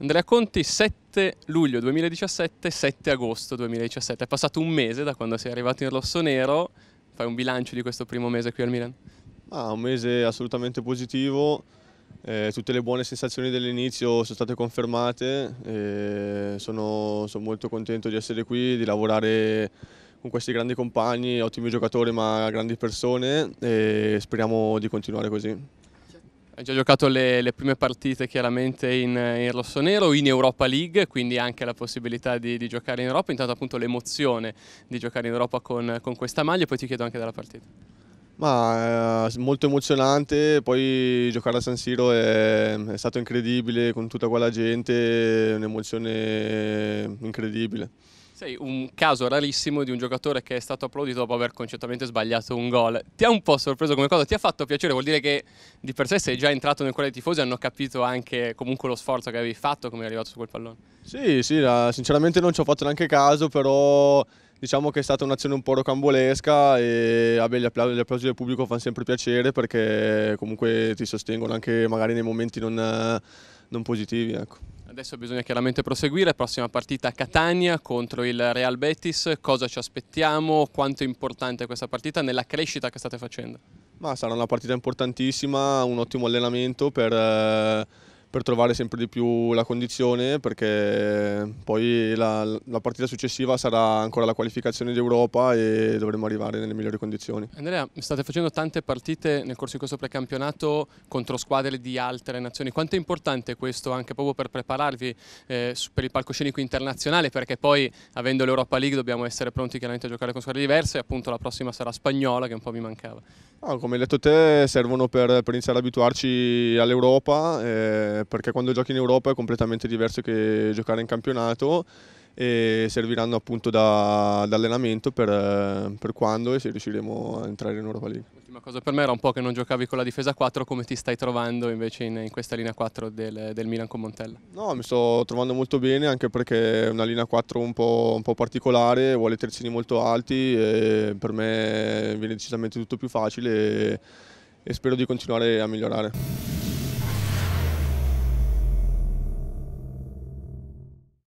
Andrea Conti, 7 luglio 2017, 7 agosto 2017. È passato un mese da quando sei arrivato in rosso nero. Fai un bilancio di questo primo mese qui al Milan? Ah, un mese assolutamente positivo. Eh, tutte le buone sensazioni dell'inizio sono state confermate. Eh, sono, sono molto contento di essere qui, di lavorare con questi grandi compagni, ottimi giocatori ma grandi persone e speriamo di continuare così. Hai già giocato le, le prime partite chiaramente in, in rosso-nero, in Europa League, quindi anche la possibilità di, di giocare in Europa, intanto appunto l'emozione di giocare in Europa con, con, questa maglia e poi ti chiedo anche della partita. Ma eh, molto emozionante, poi giocare a San Siro è, è stato incredibile con tutta quella gente, un'emozione incredibile. Sei un caso rarissimo di un giocatore che è stato applaudito dopo aver concettualmente sbagliato un gol. Ti ha un po' sorpreso come cosa? Ti ha fatto piacere? Vuol dire che di per sé sei già entrato nel cuore dei tifosi e hanno capito anche comunque lo sforzo che avevi fatto, come è arrivato su quel pallone? Sì, sì, sinceramente non ci ho fatto neanche caso, però diciamo che è stata un'azione un po' rocambolesca e vabbè, gli, applausi, gli, applausi, del pubblico fanno sempre piacere perché comunque ti sostengono anche magari nei momenti non, non positivi. Ecco. Adesso bisogna chiaramente proseguire, prossima partita a Catania contro il Real Betis, cosa ci aspettiamo, quanto è importante questa partita nella crescita che state facendo? Ma sarà una partita importantissima, un ottimo allenamento per... Eh per trovare sempre di più la condizione perché poi la, la partita successiva sarà ancora la qualificazione d'Europa e dovremo arrivare nelle migliori condizioni. Andrea, state facendo tante partite nel corso di questo precampionato contro squadre di altre nazioni, quanto è importante questo anche proprio per prepararvi eh, per il palcoscenico internazionale perché poi avendo l'Europa League dobbiamo essere pronti chiaramente a giocare con squadre diverse e appunto la prossima sarà spagnola che un po' mi mancava. Ah, come hai detto te servono per, per iniziare ad abituarci all'Europa, eh, perché quando giochi in Europa è completamente diverso che giocare in campionato e serviranno appunto da, da allenamento per, per, quando e se riusciremo a entrare in Europa League. L'ultima cosa per me era un po' che non giocavi con la difesa 4, come ti stai trovando invece in, in questa linea 4 del, del, Milan con Montella? No, mi sto trovando molto bene anche perché è una linea 4 un po', un po particolare, vuole terzini molto alti e per me viene decisamente tutto più facile e, e spero di continuare a migliorare.